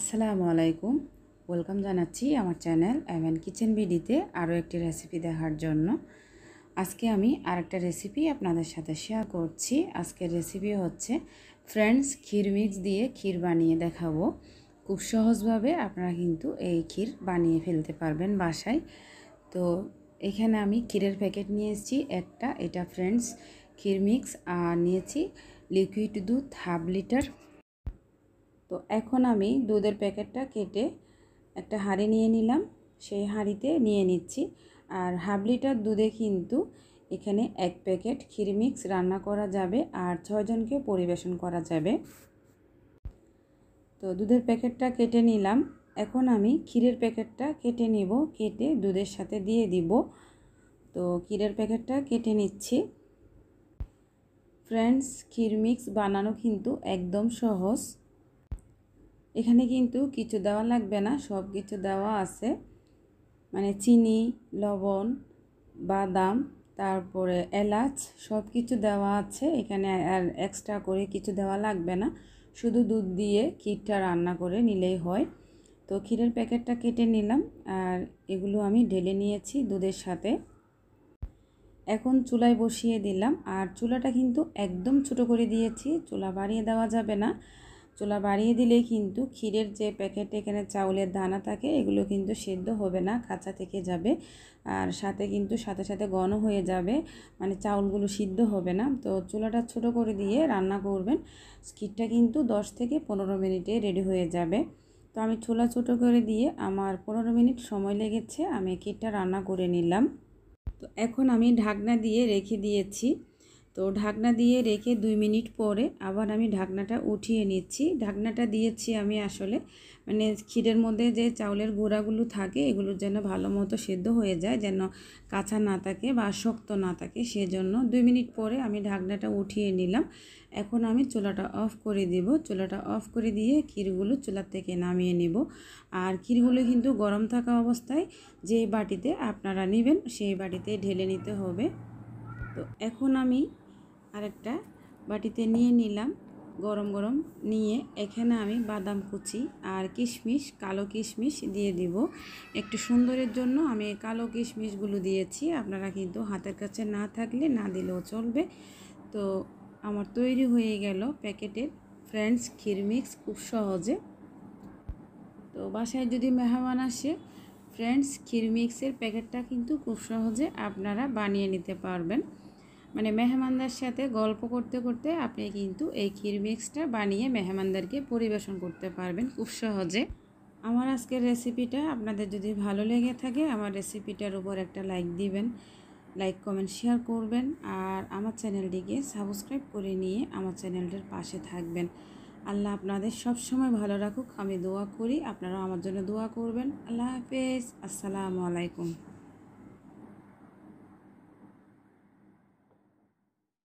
আসসালামু আলাইকুম ওয়েলকাম জানাচ্ছি আমার চ্যানেল অ্যাভেন কিচেন বিডিতে আরও একটি রেসিপি দেখার জন্য আজকে আমি আর একটা রেসিপি আপনাদের সাথে শেয়ার করছি আজকের রেসিপি হচ্ছে ফ্রেন্ডস ক্ষীর মিক্স দিয়ে ক্ষীর বানিয়ে দেখাবো খুব সহজভাবে আপনারা কিন্তু এই ক্ষীর বানিয়ে ফেলতে পারবেন বাসায় তো এখানে আমি ক্ষীরের প্যাকেট নিয়ে এসেছি একটা এটা ফ্রেন্ডস ক্ষীর মিক্স আর নিয়েছি লিকুইড দুধ হাফ লিটার তো এখন আমি দুধের প্যাকেটটা কেটে একটা হাঁড়ি নিয়ে নিলাম সেই হাঁড়িতে নিয়ে নিচ্ছি আর হাফ লিটার দুধে কিন্তু এখানে এক প্যাকেট মিক্স রান্না করা যাবে আর ছয়জনকে পরিবেশন করা যাবে তো দুধের প্যাকেটটা কেটে নিলাম এখন আমি ক্ষীরের প্যাকেটটা কেটে নিব কেটে দুধের সাথে দিয়ে দিব তো ক্ষীরের প্যাকেটটা কেটে নিচ্ছি ফ্রেন্ডস ক্ষীর মিক্স বানানো কিন্তু একদম সহজ এখানে কিন্তু কিছু দেওয়া লাগবে না সব কিছু দেওয়া আছে মানে চিনি লবণ বাদাম তারপরে এলাচ সব কিছু দেওয়া আছে এখানে আর এক্সট্রা করে কিছু দেওয়া লাগবে না শুধু দুধ দিয়ে ক্ষীরটা রান্না করে নিলেই হয় তো ক্ষীরের প্যাকেটটা কেটে নিলাম আর এগুলো আমি ঢেলে নিয়েছি দুধের সাথে এখন চুলায় বসিয়ে দিলাম আর চুলাটা কিন্তু একদম ছোট করে দিয়েছি চুলা বাড়িয়ে দেওয়া যাবে না চুলা বাড়িয়ে দিলে কিন্তু ক্ষীরের যে প্যাকেটে এখানে চাউলের দানা থাকে এগুলো কিন্তু সেদ্ধ হবে না কাঁচা থেকে যাবে আর সাথে কিন্তু সাথে সাথে ঘন হয়ে যাবে মানে চাউলগুলো সিদ্ধ হবে না তো চুলাটা ছোট করে দিয়ে রান্না করবেন ক্ষীরটা কিন্তু 10 থেকে পনেরো মিনিটে রেডি হয়ে যাবে তো আমি চুলা ছোটো করে দিয়ে আমার পনেরো মিনিট সময় লেগেছে আমি ক্ষীরটা রান্না করে নিলাম তো এখন আমি ঢাকনা দিয়ে রেখে দিয়েছি তো ঢাকনা দিয়ে রেখে দুই মিনিট পরে আবার আমি ঢাকনাটা উঠিয়ে নিচ্ছি ঢাকনাটা দিয়েছি আমি আসলে মানে ক্ষীরের মধ্যে যে চাউলের গোড়াগুলো থাকে এগুলোর যেন ভালো মতো সেদ্ধ হয়ে যায় যেন কাঁচা না থাকে বা শক্ত না থাকে সেজন্য দুই মিনিট পরে আমি ঢাকনাটা উঠিয়ে নিলাম এখন আমি চুলাটা অফ করে দেব চুলাটা অফ করে দিয়ে ক্ষীরগুলো চুলার থেকে নামিয়ে নেব আর ক্ষীরগুলো কিন্তু গরম থাকা অবস্থায় যে বাটিতে আপনারা নেবেন সেই বাটিতে ঢেলে নিতে হবে তো এখন আমি আরেকটা বাটিতে নিয়ে নিলাম গরম গরম নিয়ে এখানে আমি বাদাম কুচি আর কিশমিশ কালো কিশমিশ দিয়ে দিব একটু সুন্দরের জন্য আমি কালো কিশমিশগুলো দিয়েছি আপনারা কিন্তু হাতের কাছে না থাকলে না দিলেও চলবে তো আমার তৈরি হয়ে গেল প্যাকেটের ফ্রেন্ডস মিক্স খুব সহজে তো বাসায় যদি মেহমান আসে ফ্রেন্ডস মিক্সের প্যাকেটটা কিন্তু খুব সহজে আপনারা বানিয়ে নিতে পারবেন মানে মেহমানদার সাথে গল্প করতে করতে আপনি কিন্তু এই ক্ষীর মিক্সটা বানিয়ে মেহমানদারকে পরিবেশন করতে পারবেন খুব সহজে আমার আজকের রেসিপিটা আপনাদের যদি ভালো লেগে থাকে আমার রেসিপিটার উপর একটা লাইক দিবেন লাইক কমেন্ট শেয়ার করবেন আর আমার চ্যানেলটিকে সাবস্ক্রাইব করে নিয়ে আমার চ্যানেলটার পাশে থাকবেন আল্লাহ আপনাদের সব সময় ভালো রাখুক আমি দোয়া করি আপনারাও আমার জন্য দোয়া করবেন আল্লাহ হাফেজ আসসালামু আলাইকুম